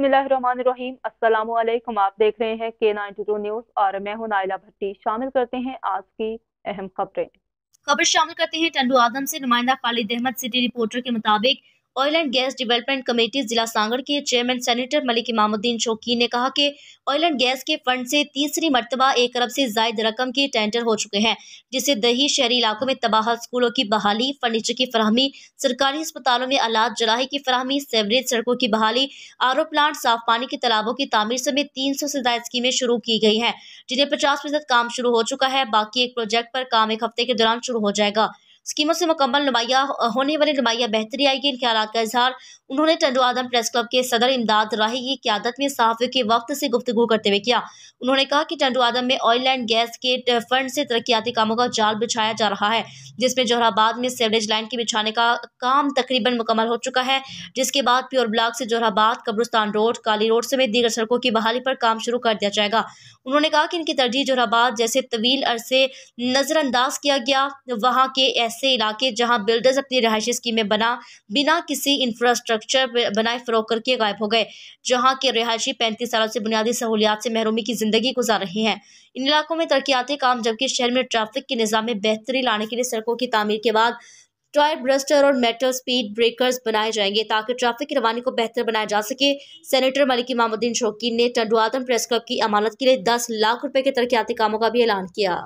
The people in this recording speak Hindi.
अस्सलाम वालेकुम आप देख रहे हैं के नाइनटी टू न्यूज और मैं हूं नाइला भट्टी शामिल करते हैं आज की अहम खबरें खबर शामिल करते हैं टंडू आदम से नुमाइंदा खालिद अहमद सिटी रिपोर्टर के मुताबिक oil and gas development committee जिला सांगड़ के चेयरमैन सेनेटर मलिक इमामुद्दीन चौकी ने कहा कि ऑयल एंड गैस के फंड से तीसरी मरतबा एक अरब से जायद रकम के टेंडर हो चुके हैं जिससे दही शहरी इलाकों में तबाह स्कूलों की बहाली फर्नीचर की फरहमी सरकारी अस्पतालों में आलात जराही की फरहमी सेवरेज सड़कों की बहाली आर प्लांट साफ पानी के तालाबों की तमीर समेत तीन सौ से ज्यादा स्कीमें शुरू की गई हैं जिन्हें पचास फीसद काम शुरू हो चुका है बाकी एक प्रोजेक्ट पर काम एक हफ्ते के दौरान शुरू हो जाएगा स्कीमों से मुकम्मल नुमाया होने वाली नुमाया बेहतरी आएगी इन ख्याल का इजहार उन्होंने टंडो आदम प्रेस क्लब के सदर इमदाद राही की क्यादत में सहाफ़ी के वक्त से गुफ्तु करते हुए किया उन्होंने कहा कि टंडो आदम में ऑयल एंड गैस के फंड से तरक्याती कामों का जाल बिछाया जा रहा है जिसमें जोहराबाद में सेवरेज लाइन के बिछाने का काम तकरीबन मुकम्मल हो चुका है जिसके बाद प्योर ब्लॉक से जोहराबाद कब्रस्तान रोड काली रोड समेत दीगर सड़कों की बहाली पर काम शुरू कर दिया जाएगा उन्होंने कहा कि इनकी तरजीह जोहराबाद जैसे तवील अरसे नज़रअंदाज किया गया वहाँ के ऐसे इलाके जहां बिल्डर्स अपनी रहायशी स्कीमें बना बिना किसी इंफ्रास्ट्रक्चर बनाए फरोख करके गायब हो गए जहां के रहायशी पैंतीस सालों से बुनियादी सहूलियात से महरूमी की ज़िंदगी गुजार रहे हैं इन इलाकों में तरक्याती काम जबकि शहर में ट्रैफिक के निज़ाम में बेहतरी लाने के लिए सड़कों की तमीर के बाद टॉय ब्रस्टर और मेटल स्पीड ब्रेकर्स बनाए जाएंगे ताकि ट्रैफिक की रवानी को बेहतर बनाया जा सके सेनेटर मलिक इमामुद्दीन शौकीन ने टंडुआतम प्रेस क्लब की अमानत के लिए दस लाख रुपए के तरक्याती कामों का भी ऐलान किया